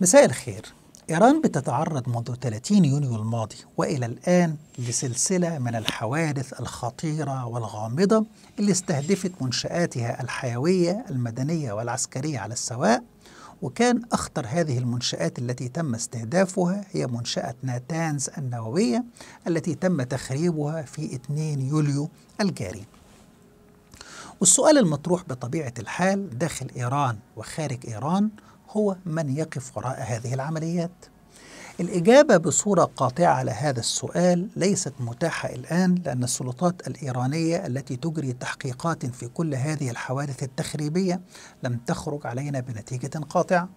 مساء الخير إيران بتتعرض منذ 30 يونيو الماضي وإلى الآن لسلسلة من الحوادث الخطيرة والغامضة اللي استهدفت منشآتها الحيوية المدنية والعسكرية على السواء وكان أخطر هذه المنشآت التي تم استهدافها هي منشأة ناتانز النووية التي تم تخريبها في 2 يوليو الجاري والسؤال المطروح بطبيعة الحال داخل إيران وخارج إيران هو من يقف وراء هذه العمليات الإجابة بصورة قاطعة على هذا السؤال ليست متاحة الآن لأن السلطات الإيرانية التي تجري تحقيقات في كل هذه الحوادث التخريبية لم تخرج علينا بنتيجة قاطعة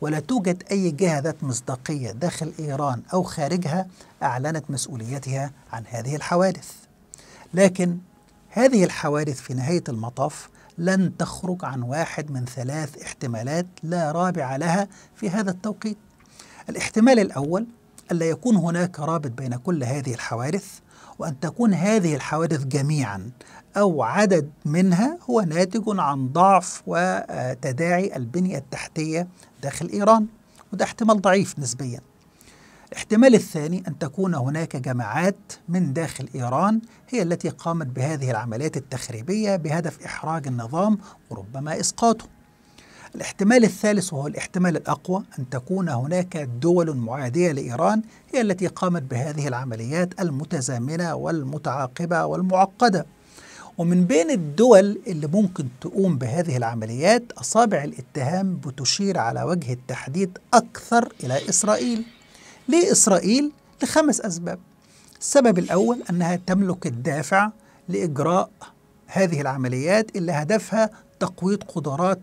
ولا توجد أي جهة ذات مصداقية داخل إيران أو خارجها أعلنت مسؤوليتها عن هذه الحوادث لكن هذه الحوادث في نهاية المطاف لن تخرج عن واحد من ثلاث احتمالات لا رابع لها في هذا التوقيت الاحتمال الأول ألا يكون هناك رابط بين كل هذه الحوادث وأن تكون هذه الحوادث جميعا أو عدد منها هو ناتج عن ضعف وتداعي البنية التحتية داخل إيران وده احتمال ضعيف نسبياً الاحتمال الثاني أن تكون هناك جماعات من داخل إيران هي التي قامت بهذه العمليات التخريبية بهدف إحراج النظام وربما إسقاطه الاحتمال الثالث وهو الاحتمال الأقوى أن تكون هناك دول معادية لإيران هي التي قامت بهذه العمليات المتزامنة والمتعاقبة والمعقدة ومن بين الدول اللي ممكن تقوم بهذه العمليات أصابع الاتهام بتشير على وجه التحديد أكثر إلى إسرائيل لإسرائيل لخمس أسباب السبب الأول أنها تملك الدافع لإجراء هذه العمليات اللي هدفها تقويض قدرات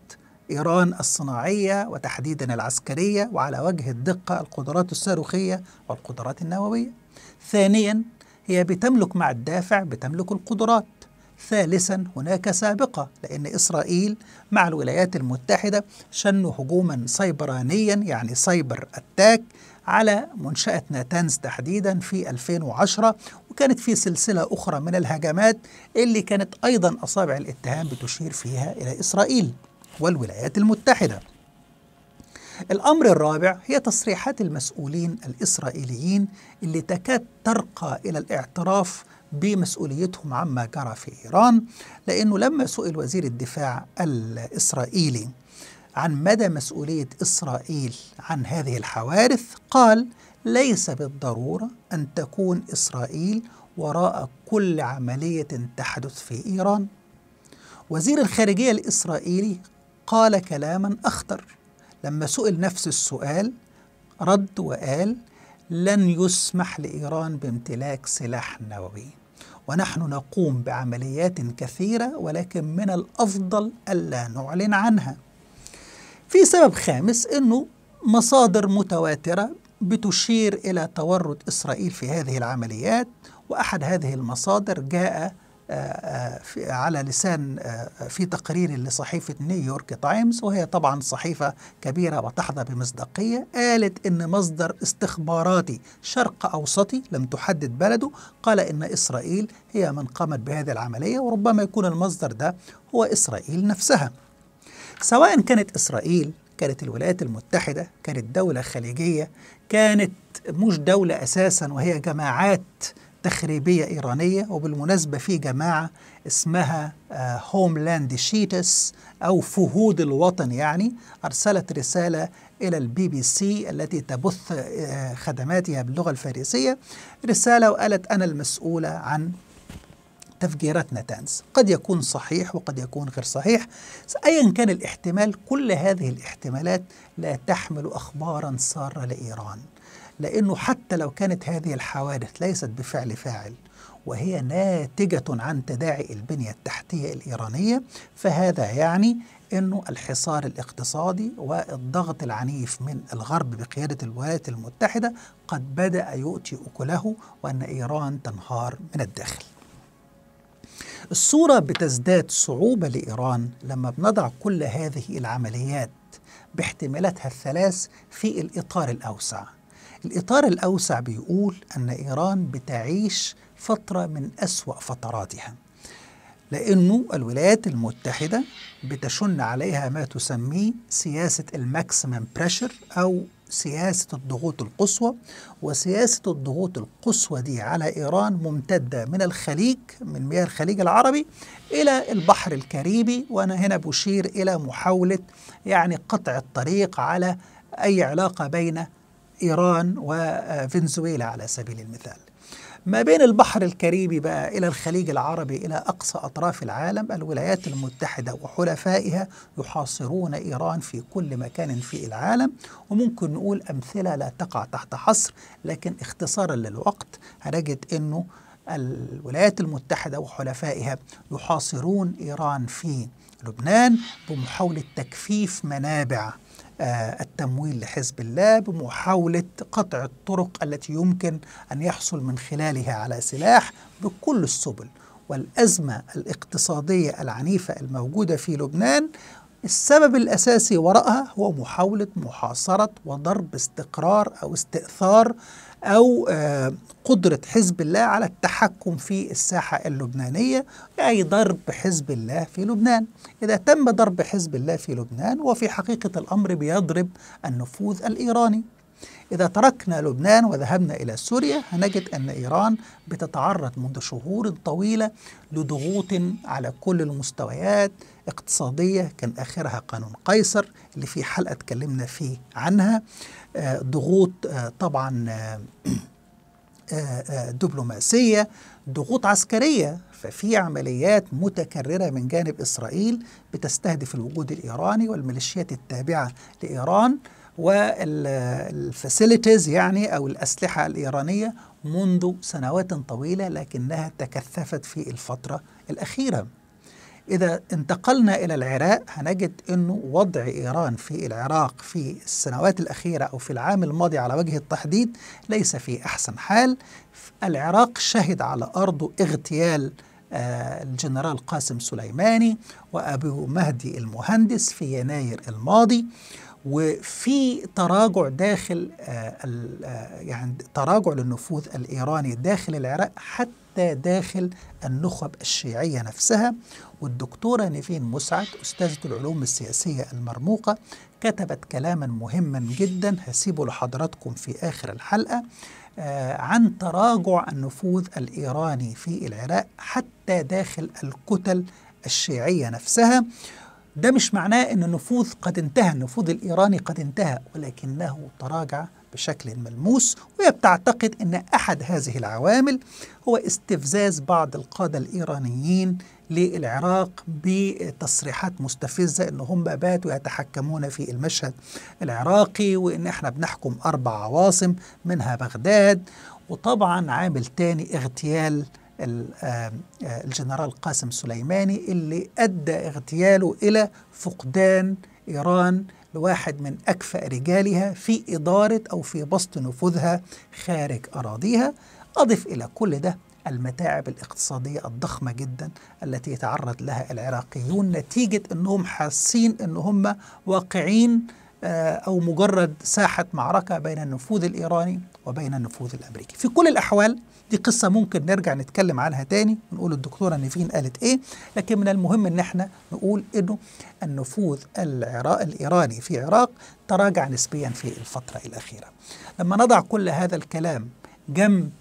إيران الصناعية وتحديدا العسكرية وعلى وجه الدقة القدرات الصاروخية والقدرات النووية ثانيا هي بتملك مع الدافع بتملك القدرات ثالثا هناك سابقة لأن إسرائيل مع الولايات المتحدة شنوا هجوما سيبرانيا يعني سايبر أتاك على منشأة ناتانز تحديدا في 2010 وكانت في سلسلة أخرى من الهجمات اللي كانت أيضا أصابع الاتهام بتشير فيها إلى إسرائيل والولايات المتحدة الأمر الرابع هي تصريحات المسؤولين الإسرائيليين اللي تكاد ترقى إلى الاعتراف بمسؤوليتهم عما جرى في إيران لأنه لما سئل وزير الدفاع الإسرائيلي عن مدى مسؤولية إسرائيل عن هذه الحوادث قال ليس بالضرورة أن تكون إسرائيل وراء كل عملية تحدث في إيران وزير الخارجية الإسرائيلي قال كلاما أخطر لما سئل نفس السؤال رد وقال لن يسمح لإيران بامتلاك سلاح نووي ونحن نقوم بعمليات كثيرة ولكن من الأفضل ألا نعلن عنها في سبب خامس أنه مصادر متواترة بتشير إلى تورط إسرائيل في هذه العمليات وأحد هذه المصادر جاء آه، آه، على لسان آه، في تقرير لصحيفة نيويورك تايمز وهي طبعا صحيفة كبيرة وتحظى بمصداقية قالت إن مصدر استخباراتي شرق أوسطي لم تحدد بلده قال إن إسرائيل هي من قامت بهذه العملية وربما يكون المصدر ده هو إسرائيل نفسها سواء كانت إسرائيل كانت الولايات المتحدة كانت دولة خليجية كانت مش دولة أساسا وهي جماعات تخريبية إيرانية وبالمناسبة في جماعة اسمها هوملاند آه، شيتس أو فهود الوطن يعني أرسلت رسالة إلى البي بي سي التي تبث آه، خدماتها باللغة الفارسية رسالة وقالت أنا المسؤولة عن تفجيرات نتانز قد يكون صحيح وقد يكون غير صحيح أيا كان الاحتمال كل هذه الاحتمالات لا تحمل أخبارا سارة لإيران لأنه حتى لو كانت هذه الحوادث ليست بفعل فاعل وهي ناتجة عن تداعي البنية التحتية الإيرانية فهذا يعني أنه الحصار الاقتصادي والضغط العنيف من الغرب بقيادة الولايات المتحدة قد بدأ يؤتي أكله وأن إيران تنهار من الداخل الصورة بتزداد صعوبة لإيران لما بنضع كل هذه العمليات باحتمالاتها الثلاث في الإطار الأوسع الإطار الأوسع بيقول أن إيران بتعيش فترة من أسوأ فتراتها لأنه الولايات المتحدة بتشن عليها ما تسميه سياسة الماكسيمم بريشر أو سياسة الضغوط القصوى وسياسة الضغوط القصوى دي على إيران ممتدة من الخليج من مياه الخليج العربي إلى البحر الكاريبي وأنا هنا بشير إلى محاولة يعني قطع الطريق على أي علاقة بين إيران وفنزويلا على سبيل المثال ما بين البحر الكاريبي بقى إلى الخليج العربي إلى أقصى أطراف العالم الولايات المتحدة وحلفائها يحاصرون إيران في كل مكان في العالم وممكن نقول أمثلة لا تقع تحت حصر لكن اختصارا للوقت هنجد أنه الولايات المتحدة وحلفائها يحاصرون إيران في لبنان بمحاولة تكفيف منابع آه، التمويل لحزب الله بمحاولة قطع الطرق التي يمكن أن يحصل من خلالها على سلاح بكل السبل والأزمة الاقتصادية العنيفة الموجودة في لبنان السبب الأساسي وراءها هو محاولة محاصرة وضرب استقرار أو استئثار أو آه، قدرة حزب الله على التحكم في الساحة اللبنانية أي ضرب حزب الله في لبنان إذا تم ضرب حزب الله في لبنان وفي حقيقة الأمر بيضرب النفوذ الإيراني إذا تركنا لبنان وذهبنا إلى سوريا هنجد أن إيران بتتعرض منذ شهور طويلة لضغوط على كل المستويات اقتصادية كان آخرها قانون قيصر اللي في حلقة اتكلمنا فيه عنها آه، ضغوط آه، طبعا آه، دبلوماسية ضغوط عسكرية ففي عمليات متكررة من جانب إسرائيل بتستهدف الوجود الإيراني والميليشيات التابعة لإيران والفاسيليتيز يعني أو الأسلحة الإيرانية منذ سنوات طويلة لكنها تكثفت في الفترة الأخيرة إذا انتقلنا إلى العراق هنجد أنه وضع إيران في العراق في السنوات الأخيرة أو في العام الماضي على وجه التحديد ليس في أحسن حال العراق شهد على أرضه اغتيال آه، الجنرال قاسم سليماني وأبو مهدي المهندس في يناير الماضي وفي تراجع داخل آه، آه، يعني تراجع للنفوذ الإيراني داخل العراق حتى داخل النخب الشيعية نفسها والدكتورة نيفين مسعد أستاذة العلوم السياسية المرموقة كتبت كلاما مهما جدا هسيبه لحضراتكم في آخر الحلقة آه، عن تراجع النفوذ الإيراني في العراق حتى داخل الكتل الشيعية نفسها ده مش معناه أن النفوذ قد انتهى النفوذ الإيراني قد انتهى ولكنه تراجع بشكل ملموس وهي بتعتقد أن أحد هذه العوامل هو استفزاز بعض القادة الإيرانيين للعراق بتصريحات مستفزة أن هم باتوا يتحكمون في المشهد العراقي وأن احنا بنحكم أربع عواصم منها بغداد وطبعا عامل تاني اغتيال آه، الجنرال قاسم سليماني اللي أدى اغتياله إلى فقدان إيران لواحد من أكفأ رجالها في إدارة أو في بسط نفوذها خارج أراضيها أضف إلى كل ده المتاعب الاقتصادية الضخمة جدا التي يتعرض لها العراقيون نتيجة أنهم حاسين أنهم واقعين آه، أو مجرد ساحة معركة بين النفوذ الإيراني وبين النفوذ الأمريكي في كل الأحوال دي قصة ممكن نرجع نتكلم عنها تاني ونقول الدكتورة نيفين قالت إيه لكن من المهم إن إحنا نقول إنه النفوذ العراق الإيراني في العراق تراجع نسبيا في الفترة الأخيرة لما نضع كل هذا الكلام جنب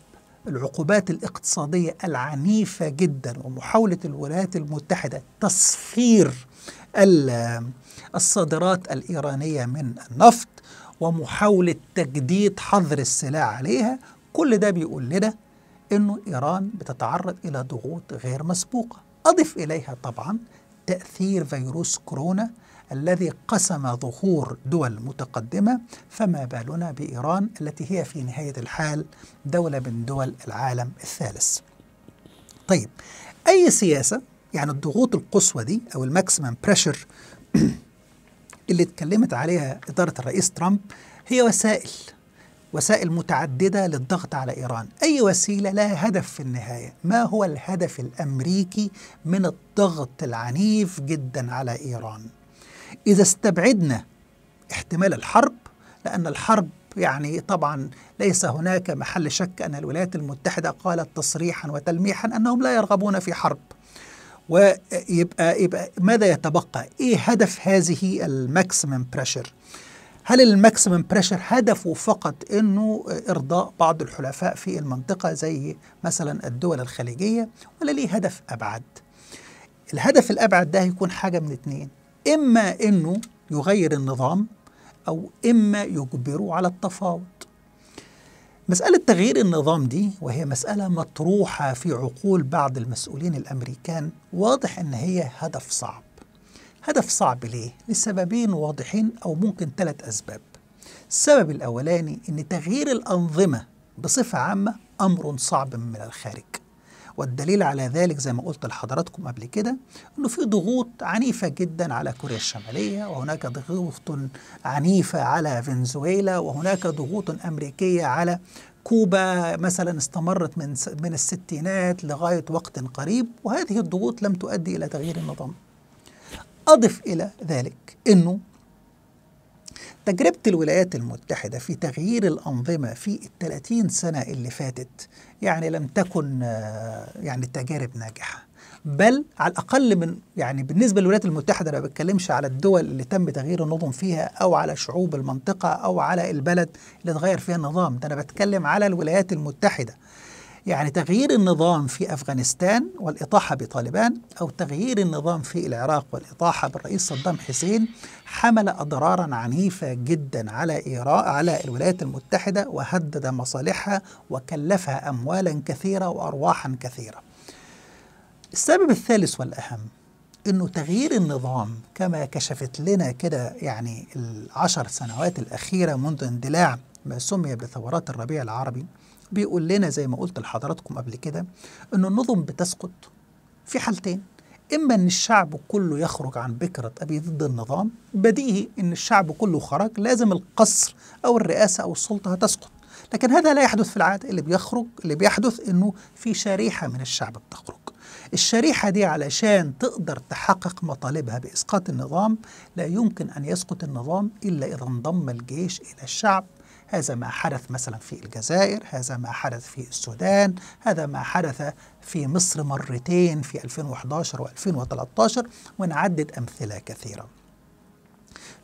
العقوبات الاقتصادية العنيفة جدا ومحاولة الولايات المتحدة تصفير الصادرات الإيرانية من النفط ومحاولة تجديد حظر السلع عليها كل ده بيقول لنا أنه إيران بتتعرض إلى ضغوط غير مسبوقة أضف إليها طبعا تأثير فيروس كورونا الذي قسم ظهور دول متقدمة فما بالنا بإيران التي هي في نهاية الحال دولة من دول العالم الثالث طيب أي سياسة يعني الضغوط القصوى دي او الماكسيمم بريشر اللي اتكلمت عليها اداره الرئيس ترامب هي وسائل وسائل متعدده للضغط على ايران، اي وسيله لها هدف في النهايه، ما هو الهدف الامريكي من الضغط العنيف جدا على ايران؟ اذا استبعدنا احتمال الحرب لان الحرب يعني طبعا ليس هناك محل شك ان الولايات المتحده قالت تصريحا وتلميحا انهم لا يرغبون في حرب. ويبقى يبقى ماذا يتبقى؟ ايه هدف هذه الماكسيمم بريشر؟ هل الماكسيمم بريشر هدفه فقط انه ارضاء بعض الحلفاء في المنطقه زي مثلا الدول الخليجيه ولا ليه هدف ابعد؟ الهدف الابعد ده هيكون حاجه من اتنين اما انه يغير النظام او اما يجبره على التفاوض مسألة تغيير النظام دي وهي مسألة مطروحة في عقول بعض المسؤولين الأمريكان واضح إن هي هدف صعب هدف صعب ليه؟ لسببين واضحين أو ممكن ثلاث أسباب السبب الأولاني إن تغيير الأنظمة بصفة عامة أمر صعب من الخارج والدليل على ذلك زي ما قلت لحضراتكم قبل كده انه في ضغوط عنيفه جدا على كوريا الشماليه وهناك ضغوط عنيفه على فنزويلا وهناك ضغوط امريكيه على كوبا مثلا استمرت من من الستينات لغايه وقت قريب وهذه الضغوط لم تؤدي الى تغيير النظام. اضف الى ذلك انه تجربة الولايات المتحدة في تغيير الأنظمة في ال 30 سنة اللي فاتت يعني لم تكن آه، يعني تجارب ناجحة بل على الأقل من يعني بالنسبة للولايات المتحدة أنا ما بتكلمش على الدول اللي تم تغيير النظم فيها أو على شعوب المنطقة أو على البلد اللي اتغير فيها النظام ده أنا بتكلم على الولايات المتحدة يعني تغيير النظام في أفغانستان والإطاحة بطالبان أو تغيير النظام في العراق والإطاحة بالرئيس صدام حسين حمل أضرارا عنيفة جدا على إيراء على الولايات المتحدة وهدد مصالحها وكلفها أموالا كثيرة وأرواحا كثيرة السبب الثالث والأهم انه تغيير النظام كما كشفت لنا كده يعني العشر سنوات الاخيره منذ اندلاع ما سمي بثورات الربيع العربي بيقول لنا زي ما قلت لحضراتكم قبل كده أن النظم بتسقط في حالتين إما أن الشعب كله يخرج عن بكرة أبي ضد النظام بديهي أن الشعب كله خرج لازم القصر أو الرئاسة أو السلطة هتسقط لكن هذا لا يحدث في العادة اللي بيخرج اللي بيحدث أنه في شريحة من الشعب بتخرج الشريحة دي علشان تقدر تحقق مطالبها بإسقاط النظام لا يمكن أن يسقط النظام إلا إذا انضم الجيش إلى الشعب هذا ما حدث مثلا في الجزائر هذا ما حدث في السودان هذا ما حدث في مصر مرتين في 2011 و2013 ونعدد أمثلة كثيرة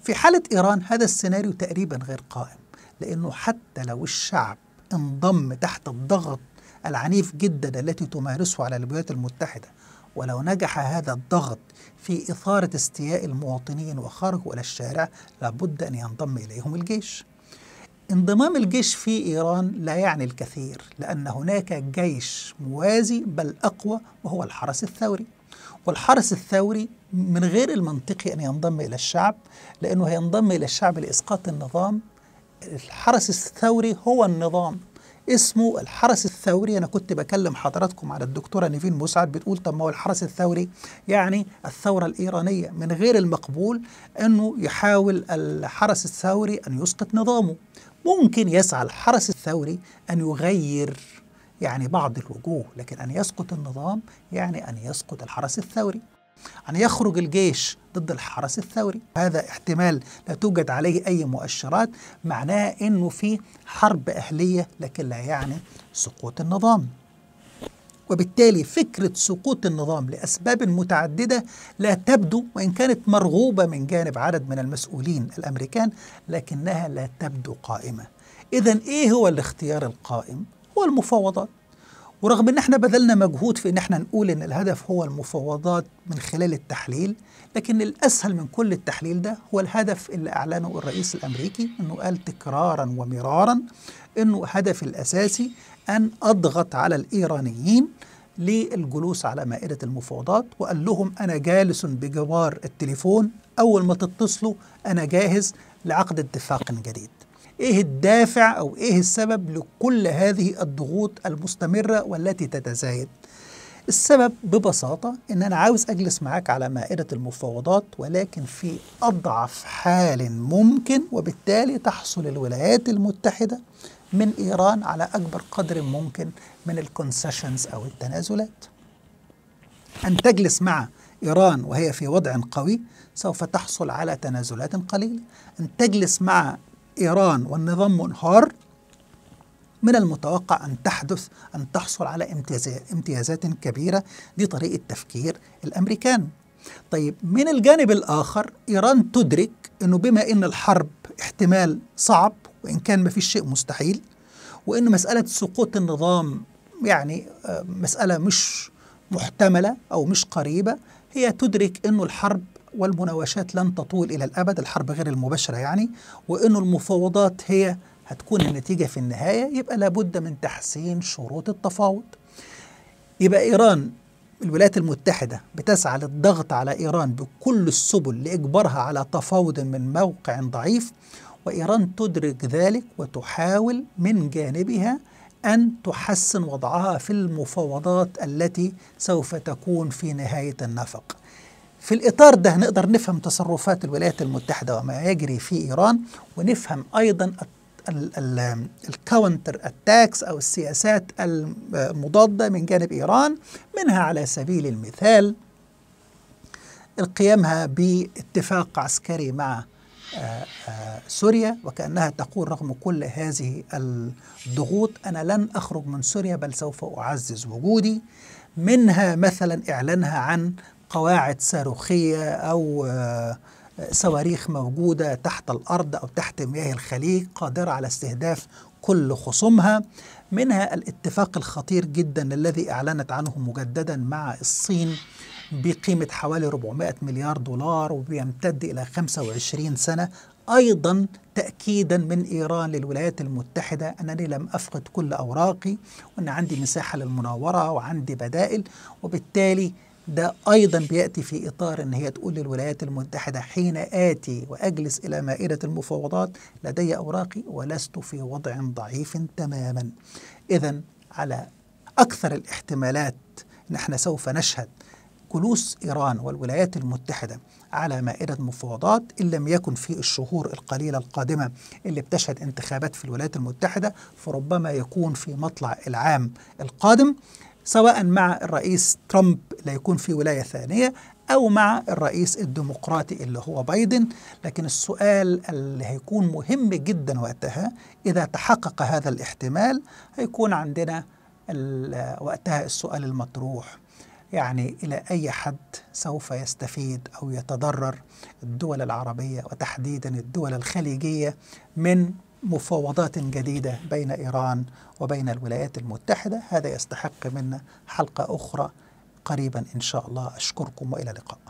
في حالة إيران هذا السيناريو تقريبا غير قائم لأنه حتى لو الشعب انضم تحت الضغط العنيف جدا التي تمارسه على الولايات المتحدة ولو نجح هذا الضغط في إثارة استياء المواطنين وخرجوا إلى الشارع لابد أن ينضم إليهم الجيش انضمام الجيش في إيران لا يعني الكثير لأن هناك جيش موازي بل أقوى وهو الحرس الثوري والحرس الثوري من غير المنطقي أن ينضم إلى الشعب لأنه هينضم إلى الشعب لإسقاط النظام الحرس الثوري هو النظام اسمه الحرس الثوري انا كنت بكلم حضراتكم على الدكتوره نيفين مسعد بتقول طب ما هو الحرس الثوري يعني الثوره الايرانيه من غير المقبول انه يحاول الحرس الثوري ان يسقط نظامه ممكن يسعى الحرس الثوري أن يغير يعني بعض الوجوه لكن أن يسقط النظام يعني أن يسقط الحرس الثوري أن يخرج الجيش ضد الحرس الثوري هذا احتمال لا توجد عليه أي مؤشرات معناه أنه في حرب أهلية لكن لا يعني سقوط النظام وبالتالي فكرة سقوط النظام لأسباب متعددة لا تبدو وإن كانت مرغوبة من جانب عدد من المسؤولين الأمريكان لكنها لا تبدو قائمة إذا إيه هو الاختيار القائم؟ هو المفاوضات ورغم ان احنا بذلنا مجهود في ان احنا نقول ان الهدف هو المفاوضات من خلال التحليل لكن الاسهل من كل التحليل ده هو الهدف اللي اعلنه الرئيس الامريكي انه قال تكرارا ومرارا انه هدف الاساسي أن أضغط على الإيرانيين للجلوس على مائدة المفاوضات وقال لهم أنا جالس بجوار التليفون أول ما تتصلوا أنا جاهز لعقد اتفاق جديد إيه الدافع أو إيه السبب لكل هذه الضغوط المستمرة والتي تتزايد السبب ببساطة إن أنا عاوز أجلس معاك على مائدة المفاوضات ولكن في أضعف حال ممكن وبالتالي تحصل الولايات المتحدة من إيران على أكبر قدر ممكن من الكونسيشنز أو التنازلات أن تجلس مع إيران وهي في وضع قوي سوف تحصل على تنازلات قليلة أن تجلس مع إيران والنظام منهار من المتوقع أن تحدث أن تحصل على امتيازات كبيرة دي طريقة تفكير الأمريكان طيب من الجانب الآخر إيران تدرك أنه بما أن الحرب احتمال صعب وإن كان ما فيش شيء مستحيل وإن مسألة سقوط النظام يعني آه، مسألة مش محتملة أو مش قريبة هي تدرك أنه الحرب والمناوشات لن تطول إلى الأبد الحرب غير المباشرة يعني وأنه المفاوضات هي هتكون النتيجة في النهاية يبقى لابد من تحسين شروط التفاوض يبقى إيران الولايات المتحدة بتسعى للضغط على إيران بكل السبل لإجبارها على تفاوض من موقع ضعيف وإيران تدرك ذلك وتحاول من جانبها أن تحسن وضعها في المفاوضات التي سوف تكون في نهاية النفق في الإطار ده نقدر نفهم تصرفات الولايات المتحدة وما يجري في إيران ونفهم أيضا الكاونتر التاكس أو السياسات المضادة من جانب إيران منها على سبيل المثال قيامها باتفاق عسكري مع سوريا وكأنها تقول رغم كل هذه الضغوط أنا لن أخرج من سوريا بل سوف أعزز وجودي منها مثلا إعلانها عن قواعد صاروخية أو آه، صواريخ موجودة تحت الأرض أو تحت مياه الخليج قادرة على استهداف كل خصومها منها الاتفاق الخطير جدا الذي أعلنت عنه مجددا مع الصين بقيمة حوالي 400 مليار دولار وبيمتد إلى 25 سنة أيضا تأكيدا من إيران للولايات المتحدة أنني لم أفقد كل أوراقي وأن عندي مساحة للمناورة وعندي بدائل وبالتالي ده أيضا بيأتي في إطار أن هي تقول للولايات المتحدة حين آتي وأجلس إلى مائدة المفاوضات لدي أوراقي ولست في وضع ضعيف تماما إذا على أكثر الاحتمالات نحن سوف نشهد جلوس إيران والولايات المتحدة على مائدة مفاوضات إن لم يكن في الشهور القليلة القادمة اللي بتشهد انتخابات في الولايات المتحدة فربما يكون في مطلع العام القادم سواء مع الرئيس ترامب لا يكون في ولاية ثانية أو مع الرئيس الديمقراطي اللي هو بايدن لكن السؤال اللي هيكون مهم جدا وقتها إذا تحقق هذا الاحتمال هيكون عندنا وقتها السؤال المطروح يعني إلى أي حد سوف يستفيد أو يتضرر الدول العربية وتحديدا الدول الخليجية من مفاوضات جديدة بين إيران وبين الولايات المتحدة هذا يستحق منا حلقة أخرى قريبا إن شاء الله أشكركم وإلى اللقاء